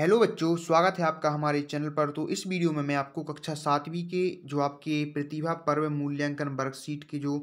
hello बच्चों स्वागत है आपका हमारे चैनल पर तो इस वीडियो में मैं आपको कक्षा सातवीं के जो आपके प्रतिभा पर्व मूल्यांकन वर्कशीट के जो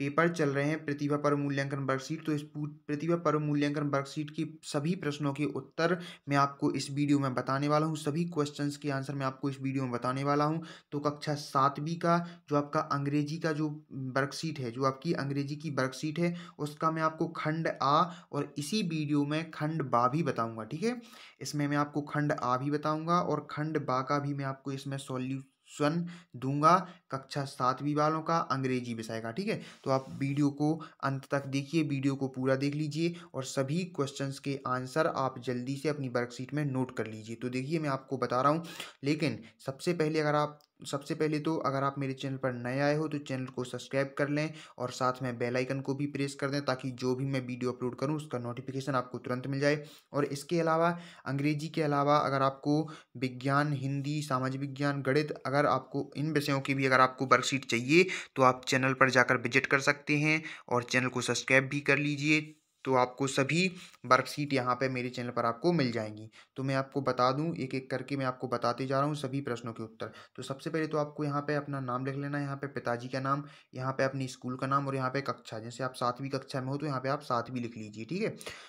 पेपर चल रहे हैं प्रतिभा पर्व मूल्यांकन वर्कशीट तो इस प्रतिभा पर्व मूल्यांकन वर्कशीट की सभी प्रश्नों के उत्तर मैं आपको इस वीडियो में बताने वाला हूँ सभी क्वेश्चंस के आंसर मैं आपको इस वीडियो में बताने वाला हूँ तो कक्षा सातवीं का जो आपका अंग्रेजी का जो वर्कशीट है जो आपकी अंग्रेजी की वर्कशीट है उसका मैं आपको खंड आ और इसी वीडियो में खंड बा भी बताऊँगा ठीक है इसमें मैं आपको खंड आ भी बताऊँगा और खंड बा का भी मैं आपको इसमें सोल्यू स्वन दूंगा कक्षा सातवीं वालों का अंग्रेजी विषय का ठीक है तो आप वीडियो को अंत तक देखिए वीडियो को पूरा देख लीजिए और सभी क्वेश्चंस के आंसर आप जल्दी से अपनी वर्कशीट में नोट कर लीजिए तो देखिए मैं आपको बता रहा हूँ लेकिन सबसे पहले अगर आप सबसे पहले तो अगर आप मेरे चैनल पर नए आए हो तो चैनल को सब्सक्राइब कर लें और साथ में बेल आइकन को भी प्रेस कर दें ताकि जो भी मैं वीडियो अपलोड करूं उसका नोटिफिकेशन आपको तुरंत मिल जाए और इसके अलावा अंग्रेजी के अलावा अगर आपको विज्ञान हिंदी सामाजिक विज्ञान गणित अगर आपको इन विषयों की भी अगर आपको वर्कशीट चाहिए तो आप चैनल पर जाकर विजिट कर सकते हैं और चैनल को सब्सक्राइब भी कर लीजिए तो आपको सभी वर्कशीट यहाँ पे मेरे चैनल पर आपको मिल जाएंगी तो मैं आपको बता दूँ एक एक करके मैं आपको बताते जा रहा हूँ सभी प्रश्नों के उत्तर तो सबसे पहले तो आपको यहाँ पे अपना नाम लिख लेना है यहाँ पे पिताजी का नाम यहाँ पे अपने स्कूल का नाम और यहाँ पे कक्षा जैसे आप सातवीं कक्षा में हो तो यहाँ पर आप सातवीं लिख लीजिए ठीक है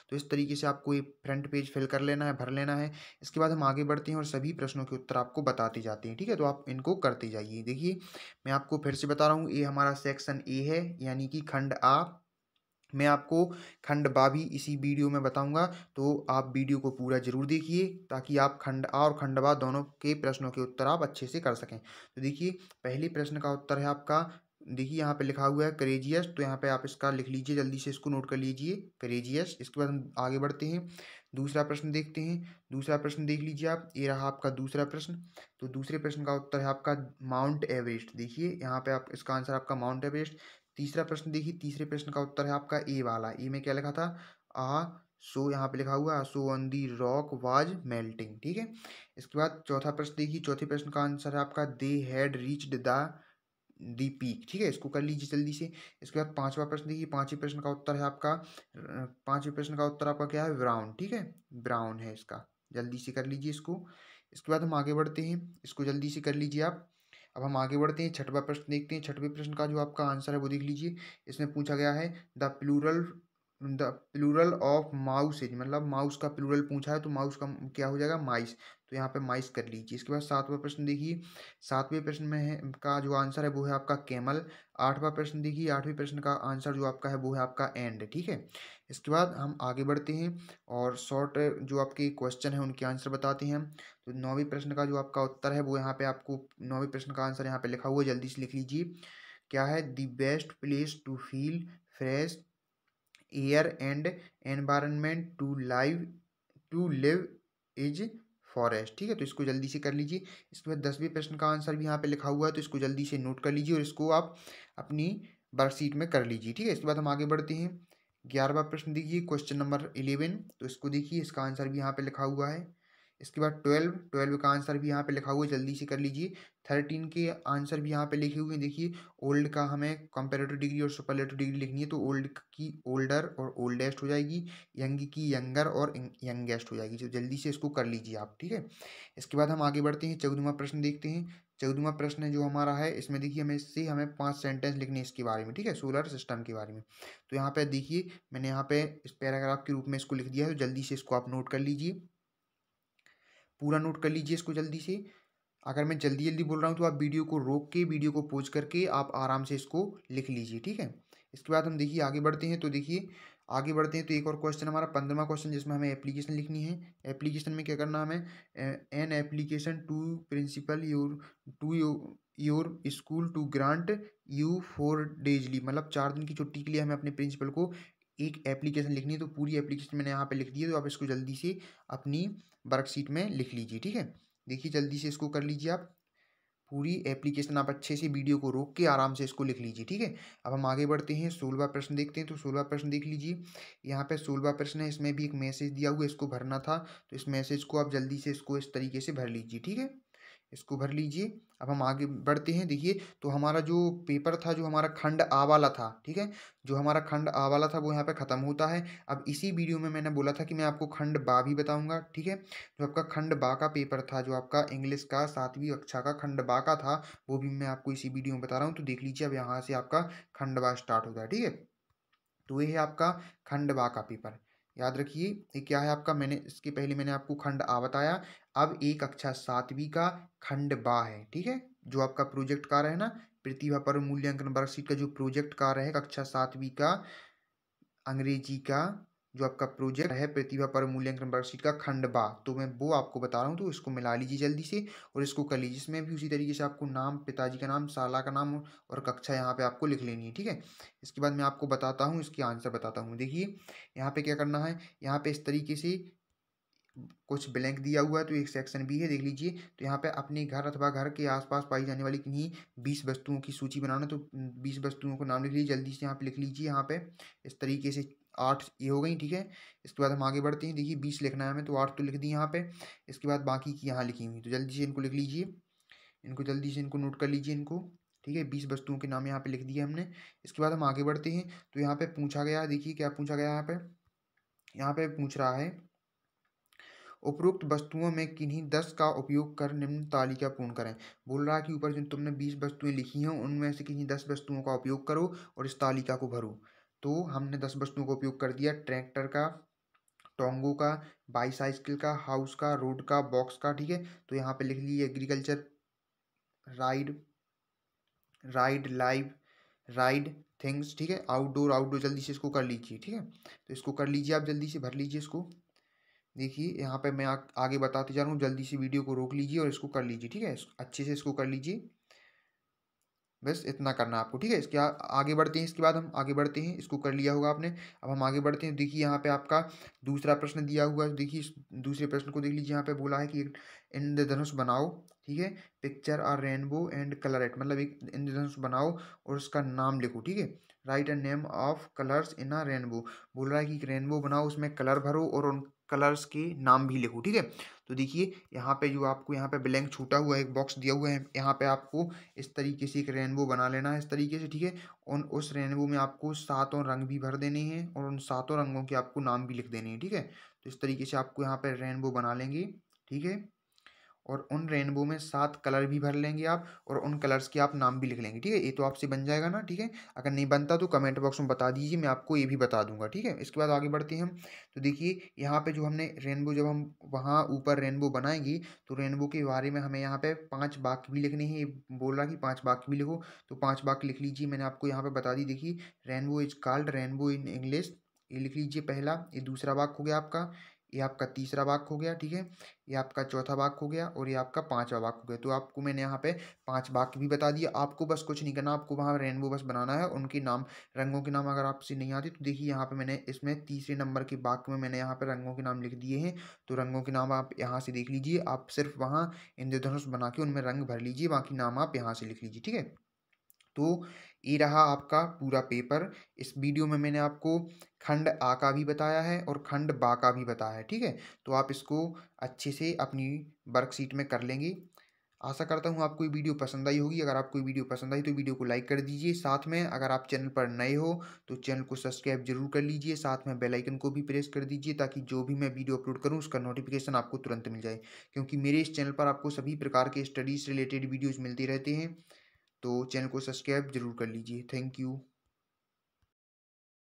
तो इस तरीके से आपको ये फ्रंट पेज फिल कर लेना है भर लेना है इसके बाद हम आगे बढ़ते हैं और सभी प्रश्नों के उत्तर आपको बताते जाते हैं ठीक है तो आप इनको करते जाइए देखिए मैं आपको फिर से बता रहा हूँ ये हमारा सेक्शन ए है यानी कि खंड आ मैं आपको बा भी इसी वीडियो में बताऊंगा तो आप वीडियो को पूरा जरूर देखिए ताकि आप खंड आ और बा दोनों के प्रश्नों के उत्तर आप अच्छे से कर सकें तो देखिए पहले प्रश्न का उत्तर है आपका देखिए यहाँ पे लिखा हुआ है करेजियस तो यहाँ पे आप इसका लिख लीजिए जल्दी से इसको नोट कर लीजिए करेजियस इसके बाद हम आगे बढ़ते हैं दूसरा प्रश्न देखते हैं दूसरा प्रश्न देख लीजिए आप ये रहा आपका दूसरा प्रश्न तो दूसरे प्रश्न का उत्तर है आपका माउंट एवरेस्ट देखिए यहाँ पे आप इसका आंसर आपका माउंट एवरेस्ट तीसरा प्रश्न देखिए तीसरे प्रश्न का उत्तर है आपका ए वाला ए में क्या लिखा था आ सो यहाँ पे लिखा हुआ है so on the rock was melting ठीक है इसके बाद चौथा प्रश्न देखिए चौथे प्रश्न का आंसर है आपका they had reached the the peak ठीक है इसको कर लीजिए जल्दी से इसके बाद पांचवा प्रश्न देखिए पांचवें प्रश्न का उत्तर है आपका पांचवें प्रश्न का उत्तर आपका क्या है ब्राउन ठीक है ब्राउन है इसका जल्दी से कर लीजिए इसको इसके बाद हम आगे बढ़ते हैं इसको जल्दी से कर लीजिए आप अब हम आगे बढ़ते हैं छठवा प्रश्न देखते हैं छठवें प्रश्न का जो आपका आंसर है वो देख लीजिए इसमें पूछा गया है the plural the plural of mouse is मतलब माउस का प्लूरल पूछा है तो माउस का क्या हो जाएगा माइस तो यहाँ पे माइस कर लीजिए इसके बाद सातवां प्रश्न देखिए सातवें प्रश्न में है का जो आंसर है वो है आपका कैमल आठवां प्रश्न देखिए आठवें प्रश्न का आंसर जो आपका है वो है आपका एंड ठीक है इसके बाद हम आगे बढ़ते हैं और शॉर्ट जो आपके क्वेश्चन है उनके आंसर बताते हैं तो नौवीं प्रश्न का जो आपका उत्तर है वो यहाँ पे आपको नौवीं प्रश्न का आंसर यहाँ पे लिखा हुआ है जल्दी से लिख लीजिए क्या है the best place to feel fresh air and environment to live to live is forest ठीक है तो इसको जल्दी से कर लीजिए इसके बाद दसवें प्रश्न का आंसर भी यहाँ पे लिखा हुआ है तो इसको जल्दी से नोट कर लीजिए और इसको आप अपनी वर्कशीट में कर लीजिए ठीक है इसके बाद हम आगे बढ़ते हैं ग्यारहवा प्रश्न देखिए क्वेश्चन नंबर इलेवन तो इसको देखिए इसका आंसर भी यहाँ पे लिखा हुआ है इसके बाद ट्वेल्व ट्वेल्व का आंसर भी यहाँ पे लिखा हुआ है जल्दी से कर लीजिए थर्टीन के आंसर भी यहाँ पे लिखे हुए हैं देखिए ओल्ड का हमें कंपेरेटिव डिग्री और सुपरलेटिव डिग्री लिखनी है तो ओल्ड की ओल्डर और ओल्डेस्ट हो जाएगी यंग की यंगर और यंगेस्ट हो जाएगी जो तो जल्दी से इसको कर लीजिए आप ठीक है इसके बाद हम आगे बढ़ते हैं चौदहवा प्रश्न देखते हैं चौदहवा प्रश्न जो हमारा है इसमें देखिए हमें इससे हमें पाँच सेंटेंस लिखने इसके बारे में ठीक है सोलर सिस्टम के बारे में तो यहाँ पर देखिए मैंने यहाँ पर इस पैराग्राफ के रूप में इसको लिख दिया है तो जल्दी से इसको आप नोट कर लीजिए पूरा नोट कर लीजिए इसको जल्दी से अगर मैं जल्दी जल्दी बोल रहा हूँ तो आप वीडियो को रोक के वीडियो को पोज करके आप आराम से इसको लिख लीजिए ठीक है इसके बाद हम देखिए आगे बढ़ते हैं तो देखिए आगे बढ़ते हैं तो एक और क्वेश्चन हमारा पंद्रवा क्वेश्चन जिसमें हमें एप्लीकेशन लिखनी है एप्लीकेशन में क्या करना हमें an application to principal your to your school to grant you four days leave मतलब चार दिन की छुट्टी के लिए हमें अपने प्रिंसिपल को एक एप्लीकेशन लिखनी है तो पूरी एप्लीकेशन मैंने यहाँ पे लिख दी है तो आप इसको जल्दी से अपनी वर्कशीट में लिख लीजिए ठीक है देखिए जल्दी से इसको कर लीजिए आप पूरी एप्लीकेशन आप अच्छे से वीडियो को रोक के आराम से इसको लिख लीजिए ठीक है अब हम आगे बढ़ते हैं सोलवा प्रश्न देखते हैं तो सोलवा प्रश्न देख लीजिए यहाँ पे सोलवा प्रश्न है इसमें भी एक मैसेज दिया हुआ है इसको भरना था तो इस मैसेज को आप जल्दी से इसको इस तरीके से भर लीजिए ठीक है इसको भर लीजिए अब हम आगे बढ़ते हैं देखिए तो हमारा जो पेपर था जो हमारा खंड आ वाला था ठीक है जो हमारा खंड आ वाला था वो यहाँ पे ख़त्म होता है अब इसी वीडियो में मैंने बोला था कि मैं आपको खंड बा भी बताऊंगा ठीक है जो आपका खंड बा का पेपर था जो आपका इंग्लिश का सातवीं कक्षा का खंड बा का था वो भी मैं आपको इसी वीडियो में बता रहा हूँ तो देख लीजिए अब यहाँ से आपका खंड बा स्टार्ट होता है ठीक है तो ये है आपका खंड बा का पेपर याद रखिए ये क्या है आपका मैंने इसके पहले मैंने आपको खंड आ बताया अब एक कक्षा सातवीं का खंड बा है ठीक है जो आपका प्रोजेक्ट कार्य है ना प्रतिभा पर्व मूल्यांकन वर्कशीट का जो प्रोजेक्ट कार्य है कक्षा सातवीं का अंग्रेजी का जो आपका प्रोजेक्ट है प्रतिभा पर मूल्यांकन का खंड बा तो मैं वो आपको बता रहा हूँ तो इसको मिला लीजिए जल्दी से और इसको कर लीजिए इसमें भी उसी तरीके से आपको नाम पिताजी का नाम शाला का नाम और कक्षा यहाँ पे आपको लिख लेनी है ठीक है इसके बाद मैं आपको बताता हूँ इसकी आंसर बताता हूँ देखिए यहाँ पर क्या करना है यहाँ पर इस तरीके से कुछ ब्लैंक दिया हुआ है तो एक सेक्शन भी है देख लीजिए तो यहाँ पे अपने घर अथवा घर के आसपास पाई जाने वाली किन्हीं बीस वस्तुओं की सूची बनाना तो बीस वस्तुओं को नाम लिख लीजिए जल्दी से यहाँ पे लिख लीजिए यहाँ पे इस तरीके से आठ ये हो गई ठीक है इसके बाद हम आगे बढ़ते हैं देखिए बीस लिखना है हमें तो आठ तो लिख दी यहाँ पे इसके बाद बाकी की यहाँ लिखी हुई तो जल्दी से इनको लिख लीजिए इनको जल्दी से इनको नोट कर लीजिए इनको ठीक है बीस वस्तुओं के नाम यहाँ पे लिख दिए हमने इसके बाद हम आगे बढ़ते हैं तो यहाँ पे पूछा गया देखिए क्या पूछा गया यहाँ पे यहाँ पे पूछ रहा है उपरोक्त वस्तुओं में किन्हीं दस का उपयोग कर निम्न तालिका पूर्ण करें बोल रहा है कि ऊपर जो तुमने बीस वस्तुएं लिखी हैं उनमें से किन्हीं दस वस्तुओं का उपयोग करो और इस तालिका को भरो तो हमने दस वस्तुओं का उपयोग कर दिया ट्रैक्टर का टोंगो का बाईसाइकिल का हाउस का रोड का बॉक्स का ठीक है तो यहाँ पे लिख लीजिए agriculture ride ride live ride things ठीक है आउटडोर आउटडोर जल्दी से इसको कर लीजिए ठीक है तो इसको कर लीजिए आप जल्दी से भर लीजिए इसको देखिए यहाँ पे मैं आ, आगे बताते जा रहा हूँ जल्दी से वीडियो को रोक लीजिए और इसको कर लीजिए ठीक है अच्छे से इसको कर लीजिए बस इतना करना आपको ठीक है इसके आगे बढ़ते हैं इसके बाद हम आगे बढ़ते हैं इसको कर लिया होगा आपने अब हम आगे बढ़ते हैं देखिए यहाँ पे आपका दूसरा प्रश्न दिया हुआ है देखिए दूसरे प्रश्न को देख लीजिए यहाँ पे बोला है कि इंद्रधनुष बनाओ ठीक है picture or rainbow and colour it मतलब एक इंद्रधनुष बनाओ और उसका नाम लिखो ठीक है write a name of colours in a rainbow बोल रहा है कि रेनबो बनाओ उसमें कलर भरो और उन कलर्स के नाम भी लिखो ठीक है तो देखिए यहाँ पे जो आपको यहाँ पे ब्लैंक छूटा हुआ है एक बॉक्स दिया हुआ है यहाँ पे आपको इस तरीके से एक रेनबो बना लेना है इस तरीके से ठीक है और उस रेनबो में आपको सातों रंग भी भर देने हैं और उन सातों रंगों के आपको नाम भी लिख देने हैं ठीक है तो इस तरीके से आपको यहाँ पर रेनबो बना लेंगे ठीक है और उन रेनबो में सात कलर भी भर लेंगे आप और उन कलर्स के आप नाम भी लिख लेंगे ठीक है ये तो आपसे बन जाएगा ना ठीक है अगर नहीं बनता तो कमेंट बॉक्स में बता दीजिए मैं आपको ये भी बता दूंगा ठीक है इसके बाद आगे बढ़ते हैं हम तो देखिए यहाँ पे जो हमने रेनबो जब हम वहाँ ऊपर रेनबो बनाएंगे तो रेनबो के बारे में हमें यहाँ पर पाँच वाक्य भी लिखने हैं ये बोल रहा कि पाँच वाक्य भी लिखो तो पाँच वाक्य लिख लीजिए मैंने आपको यहाँ पर बता दी देखिए rainbow is called rainbow in English ये लिख लीजिए पहला ये दूसरा वाक्य हो गया आपका ये आपका तीसरा वाक हो गया ठीक है ये आपका चौथा वाक हो गया और ये आपका पांचवा वाक हो गया तो आपको मैंने यहाँ पे पांच वाक भी बता दिया आपको बस कुछ नहीं करना आपको वहाँ रेनबो बस बनाना है उनके नाम रंगों के नाम अगर आपसे नहीं आते तो देखिए यहाँ पे मैंने इसमें तीसरे नंबर के वाक में मैंने यहाँ पर रंगों के नाम लिख दिए हैं तो रंगों के नाम आप यहाँ से देख लीजिए आप सिर्फ वहाँ इंद्रधनुष बना के उनमें रंग भर लीजिए बाकी नाम आप यहाँ से लिख लीजिए ठीक है तो ये रहा आपका पूरा पेपर इस वीडियो में मैंने आपको खंड आ का भी बताया है और खंड बा का भी बताया है ठीक है तो आप इसको अच्छे से अपनी वर्कशीट में कर लेंगे आशा करता हूँ आपको ये वीडियो पसंद आई होगी अगर आपको ये वीडियो पसंद आई तो वीडियो को लाइक कर दीजिए साथ में अगर आप चैनल पर नए हो तो चैनल को सब्सक्राइब जरूर कर लीजिए साथ में बेल आइकन को भी प्रेस कर दीजिए ताकि जो भी मैं वीडियो अपलोड करूँ उसका नोटिफिकेशन आपको तुरंत मिल जाए क्योंकि मेरे इस चैनल पर आपको सभी प्रकार के स्टडीज़ रिलेटेड वीडियोज़ मिलती रहते हैं तो चैनल को सब्सक्राइब जरूर कर लीजिए थैंक यू